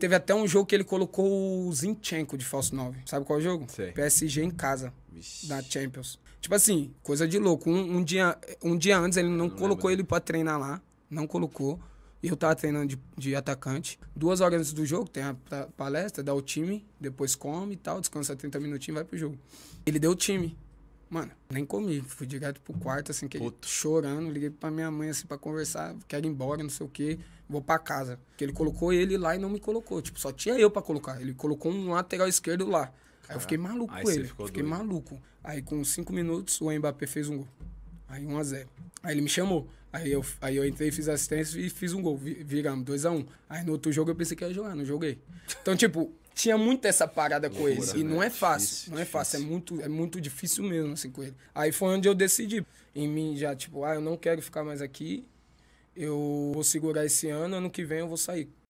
Teve até um jogo que ele colocou o Zinchenko de falso 9. Sabe qual é jogo? Sei. PSG em casa, Vixe. Champions. Tipo assim, coisa de louco. Um, um dia, um dia antes ele não, não colocou lembro. ele para treinar lá. Não colocou. Eu tava treinando de, de, atacante. Duas horas antes do jogo, tem a palestra, dá o time, depois come e tal, descansa 30 minutinhos e vai pro jogo. Ele deu o time. Mano, nem comi. Fui direto pro quarto, assim, que chorando. Liguei pra minha mãe, assim, pra conversar. Quero ir embora, não sei o quê. Vou pra casa. Porque ele colocou ele lá e não me colocou. Tipo, só tinha eu pra colocar. Ele colocou um lateral esquerdo lá. Aí eu fiquei maluco Aí com ele. Fiquei doido. maluco. Aí com cinco minutos, o Mbappé fez um gol. Aí 1 a 0 Aí ele me chamou. Aí eu, aí eu entrei, fiz assistência e fiz um gol. Viramos 2x1. Um. Aí no outro jogo eu pensei que ia jogar, não joguei. Então, tipo, tinha muito essa parada Loucura, com ele. E né? não é fácil, difícil, não é fácil. É muito, é muito difícil mesmo, assim, com ele. Aí foi onde eu decidi. Em mim já, tipo, ah, eu não quero ficar mais aqui. Eu vou segurar esse ano, ano que vem eu vou sair.